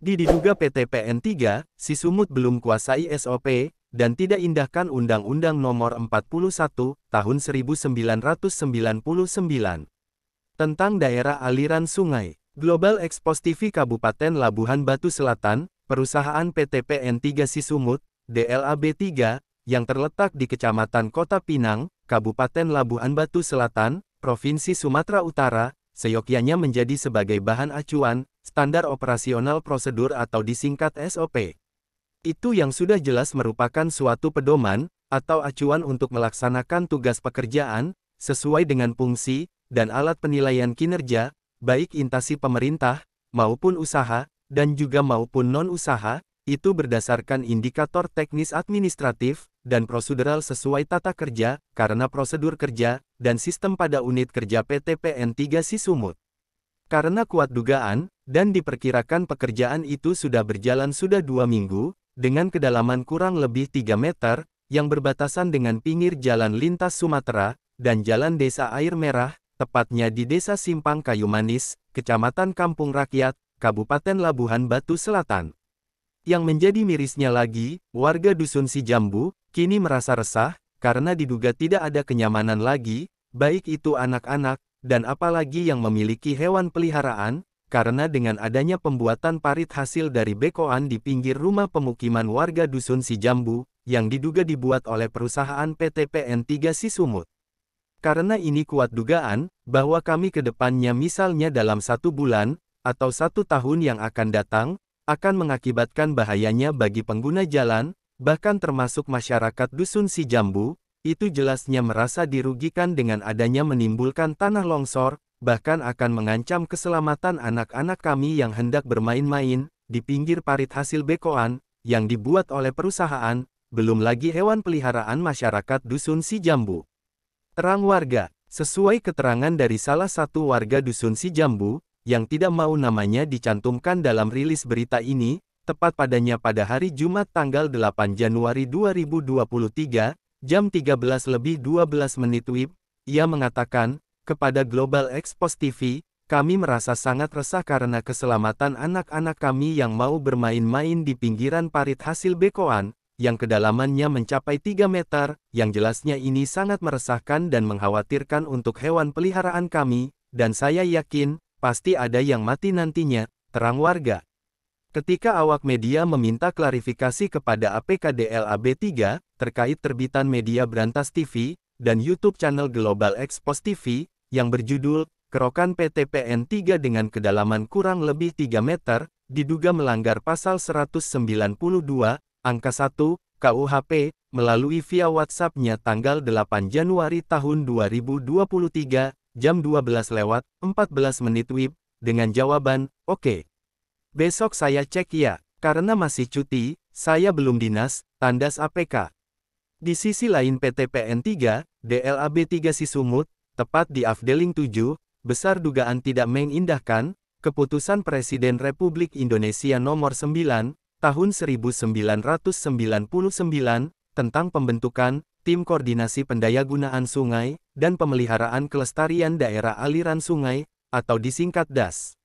Di diduga PT PN3, si Sumut belum kuasai SOP, dan tidak indahkan Undang-Undang Nomor 41 Tahun 1999 tentang daerah aliran sungai. Global Expos TV Kabupaten Labuhan Batu Selatan, perusahaan PT PN3 Sisumut, DLAB3, yang terletak di Kecamatan Kota Pinang, Kabupaten Labuhan Batu Selatan, Provinsi Sumatera Utara, seyogyanya menjadi sebagai bahan acuan, standar operasional prosedur atau disingkat SOP. Itu yang sudah jelas merupakan suatu pedoman, atau acuan untuk melaksanakan tugas pekerjaan, sesuai dengan fungsi, dan alat penilaian kinerja, baik intasi pemerintah, maupun usaha, dan juga maupun non-usaha, itu berdasarkan indikator teknis administratif, dan prosedural sesuai tata kerja, karena prosedur kerja, dan sistem pada unit kerja PT PN3 Sisumut. Karena kuat dugaan, dan diperkirakan pekerjaan itu sudah berjalan sudah dua minggu, dengan kedalaman kurang lebih 3 meter, yang berbatasan dengan pinggir jalan lintas Sumatera, dan jalan desa Air Merah, tepatnya di desa Simpang Kayu Manis, Kecamatan Kampung Rakyat, Kabupaten Labuhan Batu Selatan. Yang menjadi mirisnya lagi, warga Dusun Sijambu, Kini merasa resah, karena diduga tidak ada kenyamanan lagi, baik itu anak-anak, dan apalagi yang memiliki hewan peliharaan, karena dengan adanya pembuatan parit hasil dari bekoan di pinggir rumah pemukiman warga Dusun Sijambu, yang diduga dibuat oleh perusahaan PT PN 3 Sisumut. Karena ini kuat dugaan, bahwa kami ke depannya misalnya dalam satu bulan, atau satu tahun yang akan datang, akan mengakibatkan bahayanya bagi pengguna jalan, bahkan termasuk masyarakat dusun Sijambu, itu jelasnya merasa dirugikan dengan adanya menimbulkan tanah longsor, bahkan akan mengancam keselamatan anak-anak kami yang hendak bermain-main, di pinggir parit hasil bekoan, yang dibuat oleh perusahaan, belum lagi hewan peliharaan masyarakat dusun Sijambu. Terang warga, sesuai keterangan dari salah satu warga dusun Sijambu, yang tidak mau namanya dicantumkan dalam rilis berita ini, tepat padanya pada hari Jumat tanggal 8 Januari 2023, jam 13 lebih 12 menit WIB, ia mengatakan, kepada Global Expos TV, kami merasa sangat resah karena keselamatan anak-anak kami yang mau bermain-main di pinggiran parit hasil bekoan, yang kedalamannya mencapai 3 meter, yang jelasnya ini sangat meresahkan dan mengkhawatirkan untuk hewan peliharaan kami, dan saya yakin, pasti ada yang mati nantinya, terang warga. Ketika awak media meminta klarifikasi kepada apkdlab 3 terkait terbitan media Berantas TV dan YouTube channel Global Expos TV yang berjudul Kerokan PTPN 3 dengan kedalaman kurang lebih 3 meter diduga melanggar pasal 192 angka 1 KUHP melalui via WhatsApp-nya tanggal 8 Januari tahun 2023 jam 12 lewat 14 menit WIB dengan jawaban oke. Okay. Besok saya cek ya, karena masih cuti, saya belum dinas, tandas APK. Di sisi lain PT PN 3, DLAB 3 Sisumut, tepat di Afdeling 7, besar dugaan tidak mengindahkan, keputusan Presiden Republik Indonesia nomor 9, tahun 1999, tentang pembentukan, Tim Koordinasi Pendayagunaan Sungai, dan Pemeliharaan Kelestarian Daerah Aliran Sungai, atau disingkat DAS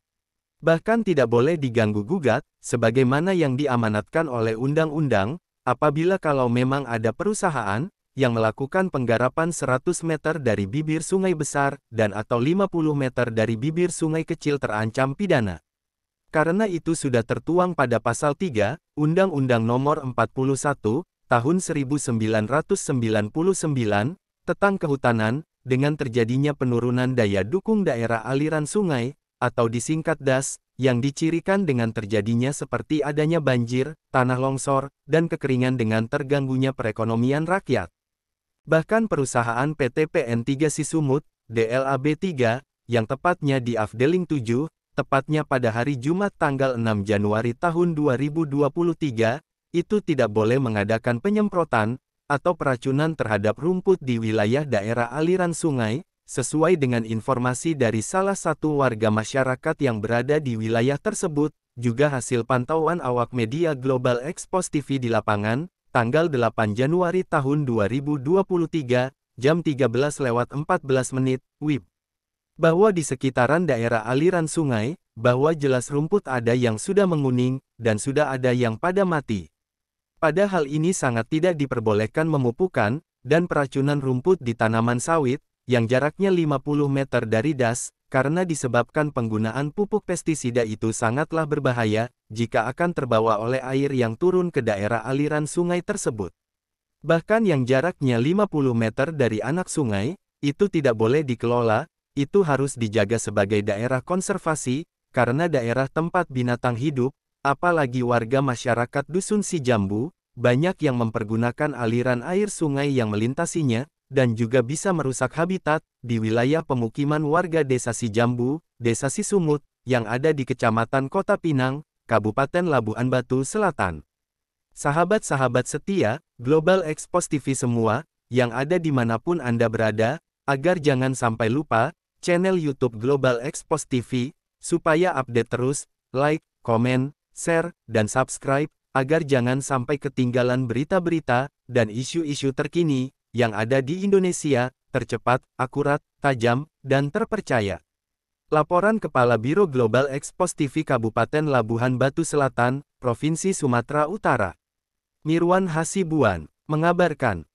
bahkan tidak boleh diganggu-gugat, sebagaimana yang diamanatkan oleh undang-undang, apabila kalau memang ada perusahaan, yang melakukan penggarapan 100 meter dari bibir sungai besar dan atau 50 meter dari bibir sungai kecil terancam pidana. Karena itu sudah tertuang pada pasal 3 Undang-Undang Nomor 41 tahun 1999 tentang kehutanan dengan terjadinya penurunan daya dukung daerah aliran sungai atau disingkat DAS, yang dicirikan dengan terjadinya seperti adanya banjir, tanah longsor, dan kekeringan dengan terganggunya perekonomian rakyat. Bahkan perusahaan PT PN3 Sisumut, DLAB3, yang tepatnya di Afdeling 7, tepatnya pada hari Jumat tanggal 6 Januari tahun 2023, itu tidak boleh mengadakan penyemprotan atau peracunan terhadap rumput di wilayah daerah aliran sungai, Sesuai dengan informasi dari salah satu warga masyarakat yang berada di wilayah tersebut, juga hasil pantauan awak media Global Expos TV di lapangan, tanggal 8 Januari tahun 2023, jam 13 lewat 14 menit, WIB. Bahwa di sekitaran daerah aliran sungai, bahwa jelas rumput ada yang sudah menguning, dan sudah ada yang pada mati. Padahal ini sangat tidak diperbolehkan memupukan dan peracunan rumput di tanaman sawit, yang jaraknya 50 meter dari das, karena disebabkan penggunaan pupuk pestisida itu sangatlah berbahaya, jika akan terbawa oleh air yang turun ke daerah aliran sungai tersebut. Bahkan yang jaraknya 50 meter dari anak sungai, itu tidak boleh dikelola, itu harus dijaga sebagai daerah konservasi, karena daerah tempat binatang hidup, apalagi warga masyarakat Dusun Sijambu, banyak yang mempergunakan aliran air sungai yang melintasinya, dan juga bisa merusak habitat di wilayah pemukiman warga Desa Sijambu, Desa Sisumut, yang ada di Kecamatan Kota Pinang, Kabupaten Labuan Batu Selatan. Sahabat-sahabat setia, Global Expos TV semua, yang ada dimanapun Anda berada, agar jangan sampai lupa, channel YouTube Global Expos TV, supaya update terus, like, komen, share, dan subscribe, agar jangan sampai ketinggalan berita-berita, dan isu-isu terkini, yang ada di Indonesia, tercepat, akurat, tajam, dan terpercaya. Laporan Kepala Biro Global Expos TV Kabupaten Labuhan Batu Selatan, Provinsi Sumatera Utara. Mirwan Hasibuan, mengabarkan.